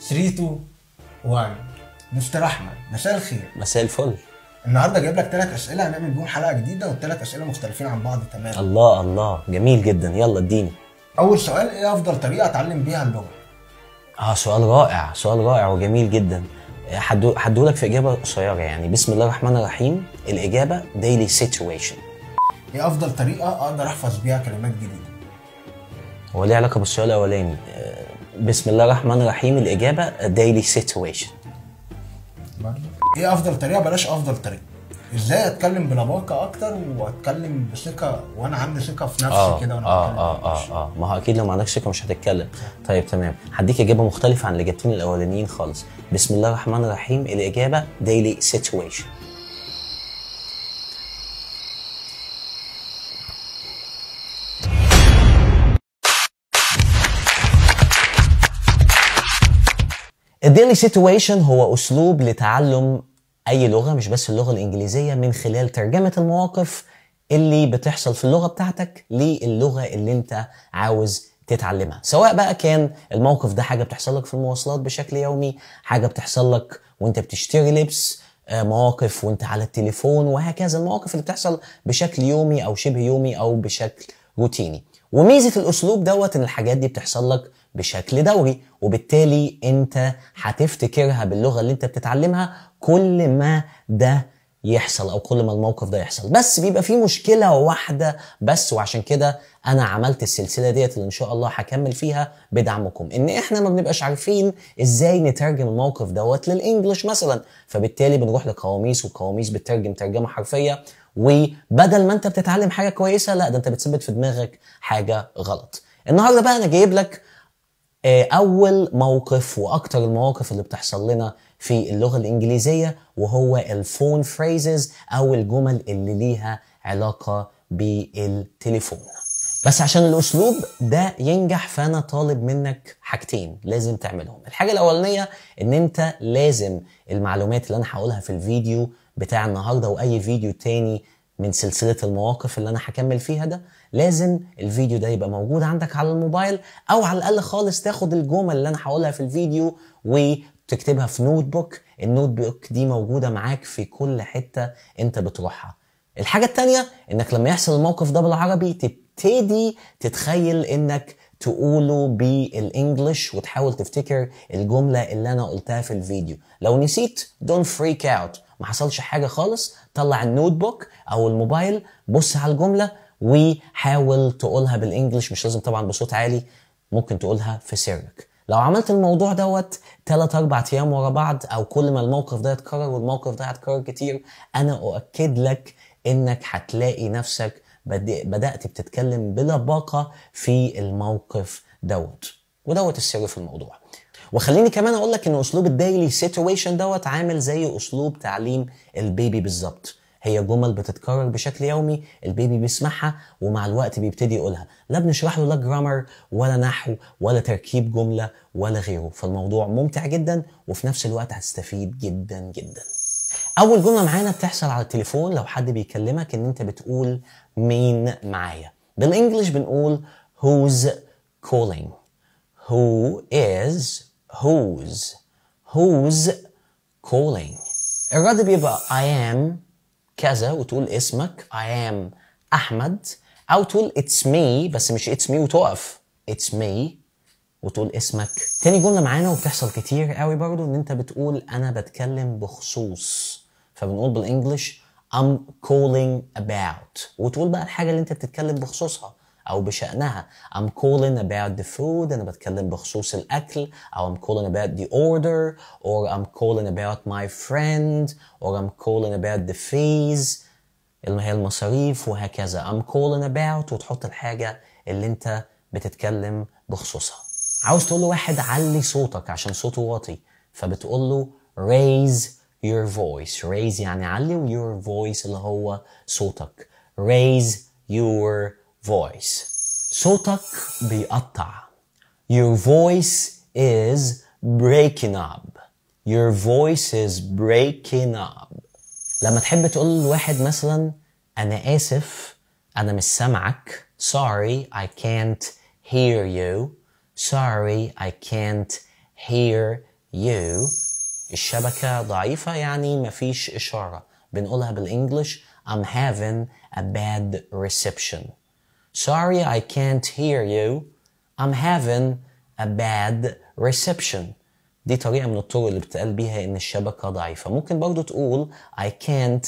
3 2 1 مستر احمد مساء الخير مساء الفل النهارده جايب لك ثلاث اسئله هنعمل بيهم حلقه جديده والثلاث اسئله مختلفين عن بعض تماما الله الله جميل جدا يلا اديني اول سؤال ايه افضل طريقه اتعلم بيها اللغه اه سؤال رائع سؤال رائع وجميل جدا هدولك في اجابه قصيره يعني بسم الله الرحمن الرحيم الاجابه ديلي سيتويشن ايه افضل طريقه اقدر احفظ بيها كلمات جديده هو ليه علاقه بالسؤال الاولاني آه، بسم الله الرحمن الرحيم الاجابه دايلي سيتويشن ايه افضل طريقه بلاش افضل طريقه ازاي اتكلم بلباقه اكتر واتكلم بثقه وانا عندي ثقه في نفسي آه كده وانا آه اه اه اه ما هو اكيد لو ما عندكش ثقه مش هتتكلم طيب تمام هديك اجابه مختلفه عن الاجابتين الاولانيين خالص بسم الله الرحمن الرحيم الاجابه ديلي سيتويشن الديلي سيتويشن هو اسلوب لتعلم اي لغه مش بس اللغه الانجليزيه من خلال ترجمه المواقف اللي بتحصل في اللغه بتاعتك للغه اللي انت عاوز تتعلمها سواء بقى كان الموقف ده حاجه بتحصل لك في المواصلات بشكل يومي حاجه بتحصل لك وانت بتشتري لبس آه، مواقف وانت على التليفون وهكذا المواقف اللي بتحصل بشكل يومي او شبه يومي او بشكل روتيني وميزه الاسلوب دوت ان الحاجات دي بتحصل لك بشكل دوري وبالتالي انت هتفتكرها باللغه اللي انت بتتعلمها كل ما ده يحصل او كل ما الموقف ده يحصل بس بيبقى في مشكله واحده بس وعشان كده انا عملت السلسله ديت اللي ان شاء الله هكمل فيها بدعمكم ان احنا ما بنبقاش عارفين ازاي نترجم الموقف دوت للانجلش مثلا فبالتالي بنروح لقواميس والقواميس بتترجم ترجمه حرفيه وبدل ما انت بتتعلم حاجه كويسه لا ده انت بتثبت في دماغك حاجه غلط النهارده بقى انا جايب لك آه، اول موقف واكتر المواقف اللي بتحصل لنا في اللغه الانجليزيه وهو الفون فريزز او الجمل اللي ليها علاقه بالتليفون بس عشان الاسلوب ده ينجح فانا طالب منك حاجتين لازم تعملهم الحاجه الاولانيه ان انت لازم المعلومات اللي انا هقولها في الفيديو بتاع النهارده واي فيديو تاني من سلسلة المواقف اللي أنا هكمل فيها ده لازم الفيديو ده يبقى موجود عندك على الموبايل أو على الأقل خالص تاخد الجمل اللي أنا هقولها في الفيديو وتكتبها في نوت بوك النوت بوك دي موجودة معاك في كل حتة أنت بتروحها الحاجة التانية إنك لما يحصل الموقف ده بالعربي تبتدي تتخيل إنك تقوله بالانجلش وتحاول تفتكر الجملة اللي أنا قلتها في الفيديو لو نسيت don't freak out ما حصلش حاجة خالص طلع النوت بوك او الموبايل بص على الجمله وحاول تقولها بالانجلش مش لازم طبعا بصوت عالي ممكن تقولها في سرك لو عملت الموضوع دوت تلات اربع ايام ورا بعض او كل ما الموقف ده يتكرر والموقف ده هيتكرر كتير انا اؤكد لك انك هتلاقي نفسك بدات بتتكلم بلباقه في الموقف دوت ودوت السر في الموضوع وخليني كمان اقول لك ان اسلوب الدايلي سيتويشن دوت عامل زي اسلوب تعليم البيبي بالظبط هي جمل بتتكرر بشكل يومي البيبي بيسمعها ومع الوقت بيبتدي يقولها لا بنشرح له لا جرامر ولا نحو ولا تركيب جمله ولا غيره فالموضوع ممتع جدا وفي نفس الوقت هتستفيد جدا جدا اول جمله معانا بتحصل على التليفون لو حد بيكلمك ان انت بتقول مين معايا بالانجلش بنقول who's calling who is who's who's calling الرد بيبقى I am كذا وتقول اسمك I am أحمد أو تقول it's me بس مش it's me وتقف it's me وتقول اسمك تاني جملة معانا وبتحصل كتير قوي برضو إن أنت بتقول أنا بتكلم بخصوص فبنقول بالإنجلش I'm calling about وتقول بقى الحاجة اللي أنت بتتكلم بخصوصها او بشانها I'm calling about the food انا بتكلم بخصوص الاكل او I'm calling about the order or I'm calling about my friend or I'm calling about the fees اللي هي المصاريف وهكذا I'm calling about وتحط الحاجة اللي انت بتتكلم بخصوصها عاوز تقول لواحد علي صوتك عشان صوته واطي فبتقول له raise your voice raise يعني علي و your voice اللي هو صوتك raise your voice. bi بيقطع. Your voice is breaking up. Your voice is breaking up. لما تحب تقول لواحد مثلا أنا آسف أنا مش سامعك. Sorry I can't hear you. Sorry I can't hear you. الشبكة ضعيفة يعني مفيش إشارة. بنقولها بالإنجلش I'm having a bad reception. Sorry, I can't hear you. I'm having a bad reception. دي طريقة من الطرق اللي بتقال بيها إن الشبكة ضعيفة. ممكن برضو تقول I can't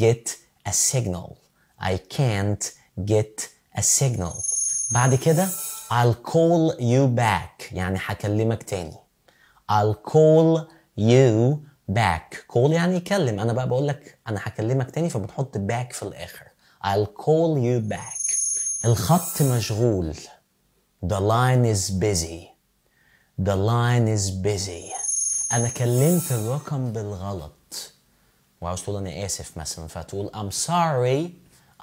get a signal. I can't get a signal. بعد كده I'll call you back يعني هكلمك تاني. I'll call you back. call يعني يكلم أنا بقى بقول لك أنا هكلمك تاني فبنحط back في الآخر. I'll call you back. الخط مشغول The line is busy The line is busy أنا كلمت الرقم بالغلط وعاوز تقول أنا آسف مثلا فتقول I'm sorry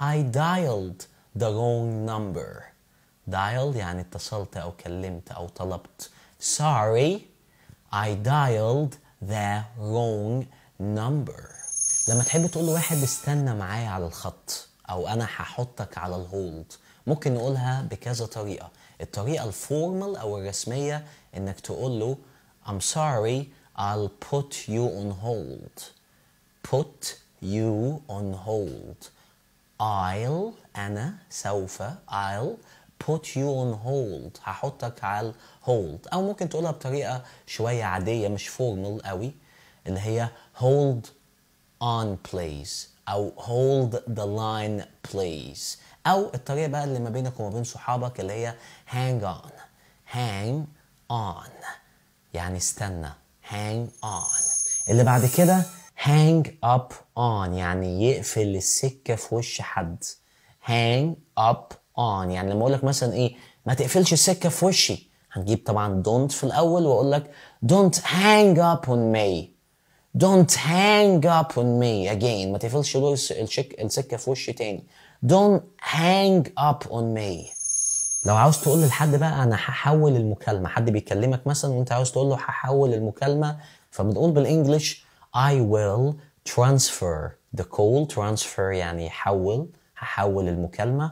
I dialed the wrong number dialed يعني اتصلت أو كلمت أو طلبت sorry I dialed the wrong number لما تحب تقول لواحد استنى معايا على الخط أو أنا هحطك على الهولد ممكن نقولها بكذا طريقة الطريقة الفورمال أو الرسمية إنك تقول له I'm sorry I'll put you on hold put you on hold I'll أنا سوف I'll put you on hold هحطك على hold أو ممكن تقولها بطريقة شوية عادية مش فورمال قوي اللي هي hold on please أو hold the line please او الطريقه بقى اللي ما بينك وما بين صحابك اللي هي hang on hang on يعني استنى hang on اللي بعد كده hang up on يعني يقفل السكه في وش حد hang up on يعني لما اقول لك مثلا ايه ما تقفلش السكه في وشي هنجيب طبعا دونت في الاول واقول لك don't hang up on me don't hang up on me again ما تقفلش السكه في وشي تاني Don't hang up on me. لو عاوز تقول لحد بقى انا هحول المكالمه حد بيكلمك مثلا وانت عاوز تقول له هحول المكالمه فبنقول بالانجلش I will transfer the call transfer يعني حول هحول المكالمه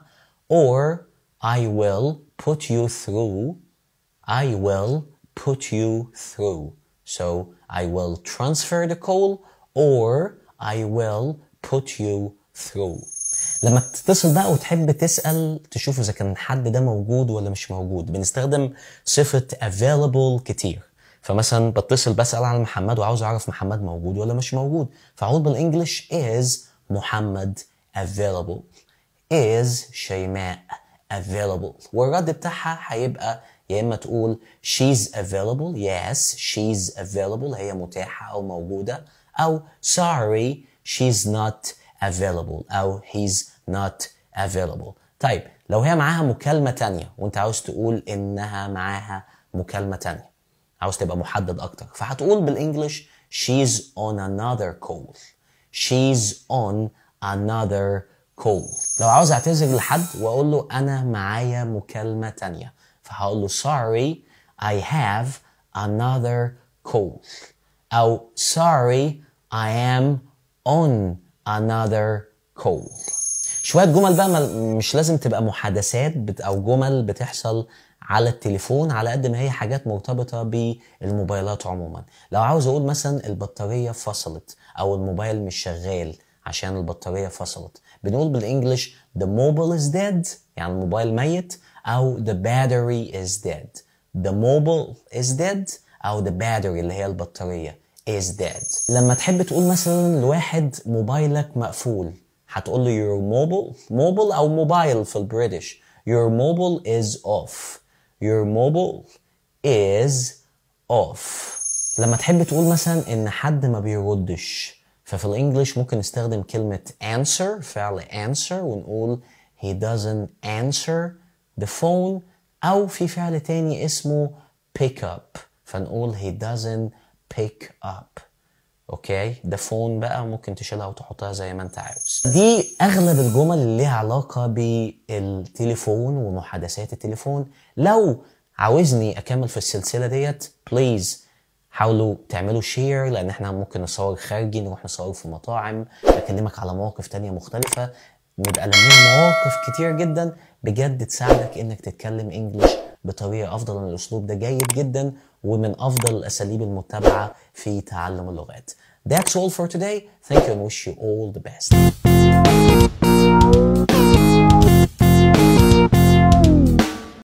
or I will put you through I will put you through so I will transfer the call or I will put you through لما تتصل بقى وتحب تسال تشوف اذا كان الحد ده موجود ولا مش موجود بنستخدم صفه available كتير فمثلا بتصل بسال على محمد وعاوز اعرف محمد موجود ولا مش موجود فاقول بالانجلش is محمد available is شيماء available والرد بتاعها هيبقى يا اما تقول she's available yes she's available هي متاحه او موجوده او sorry she's not available او he's not available طيب لو هي معاها مكالمة تانية وانت عاوز تقول انها معاها مكالمة تانية عاوز تبقى محدد اكتر فهتقول بالانجلش she's on another call she's on another call لو عاوز اعتذر لحد واقول له انا معايا مكالمة تانية فهقول له sorry I have another call او sorry I am on another call شويه جمل بقى مش لازم تبقى محادثات او جمل بتحصل على التليفون على قد ما هي حاجات مرتبطه بالموبايلات عموما لو عاوز اقول مثلا البطاريه فصلت او الموبايل مش شغال عشان البطاريه فصلت بنقول بالانجلش the mobile is dead يعني الموبايل ميت او the battery is dead the mobile is dead او the battery اللي هي البطاريه is dead لما تحب تقول مثلا لواحد موبايلك مقفول هتقول له your mobile mobile أو mobile في البريتش your mobile is off your mobile is off لما تحب تقول مثلا ان حد ما بيردش ففي الانجليش ممكن نستخدم كلمة answer فعل answer ونقول he doesn't answer the phone او في فعل تاني اسمه pick up فنقول he doesn't pick up اوكي ده فون بقى ممكن تشيلها وتحطها زي ما انت عاوز دي اغلب الجمل اللي ليها علاقه بالتليفون ومحادثات التليفون لو عاوزني اكمل في السلسله ديت بليز حاولوا تعملوا شير لان احنا ممكن نصور خارجي نروح نصور في مطاعم اكلمك على مواقف تانية مختلفه نبقى لنا مواقف كتير جدا بجد تساعدك انك تتكلم انجلش بطريقه افضل ان الاسلوب ده جيد جدا ومن افضل الاساليب المتبعه في تعلم اللغات. That's all for today. Thank you and wish you all the best.